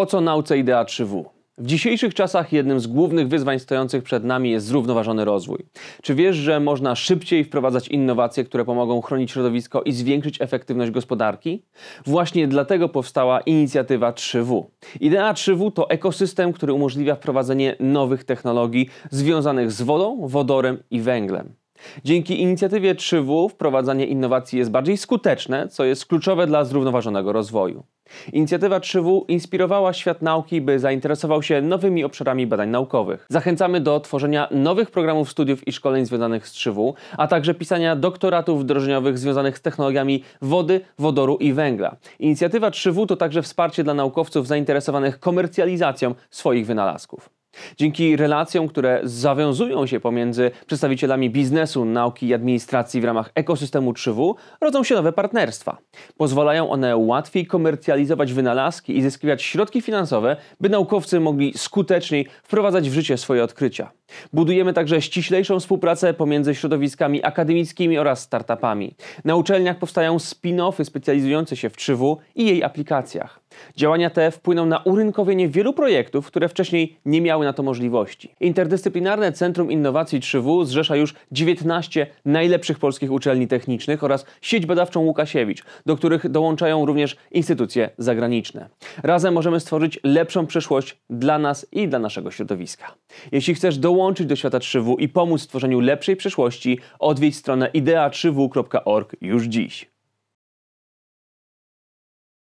Po co nauce idea 3W? W dzisiejszych czasach jednym z głównych wyzwań stojących przed nami jest zrównoważony rozwój. Czy wiesz, że można szybciej wprowadzać innowacje, które pomogą chronić środowisko i zwiększyć efektywność gospodarki? Właśnie dlatego powstała inicjatywa 3W. Idea 3W to ekosystem, który umożliwia wprowadzenie nowych technologii związanych z wodą, wodorem i węglem. Dzięki inicjatywie 3W wprowadzanie innowacji jest bardziej skuteczne, co jest kluczowe dla zrównoważonego rozwoju. Inicjatywa 3W inspirowała świat nauki, by zainteresował się nowymi obszarami badań naukowych. Zachęcamy do tworzenia nowych programów studiów i szkoleń związanych z 3W, a także pisania doktoratów wdrożeniowych związanych z technologiami wody, wodoru i węgla. Inicjatywa 3W to także wsparcie dla naukowców zainteresowanych komercjalizacją swoich wynalazków. Dzięki relacjom, które zawiązują się pomiędzy przedstawicielami biznesu, nauki i administracji w ramach ekosystemu 3W, rodzą się nowe partnerstwa. Pozwalają one łatwiej komercjalizować wynalazki i zyskiwać środki finansowe, by naukowcy mogli skuteczniej wprowadzać w życie swoje odkrycia. Budujemy także ściślejszą współpracę pomiędzy środowiskami akademickimi oraz startupami. Na uczelniach powstają spin-offy specjalizujące się w 3W i jej aplikacjach. Działania te wpłyną na urynkowienie wielu projektów, które wcześniej nie miały na to możliwości. Interdyscyplinarne Centrum Innowacji 3W zrzesza już 19 najlepszych polskich uczelni technicznych oraz sieć badawczą Łukasiewicz, do których dołączają również instytucje zagraniczne. Razem możemy stworzyć lepszą przyszłość dla nas i dla naszego środowiska. Jeśli chcesz dołączyć dołączyć do świata 3W i pomóc w tworzeniu lepszej przyszłości, odwiedź stronę idea3w.org już dziś.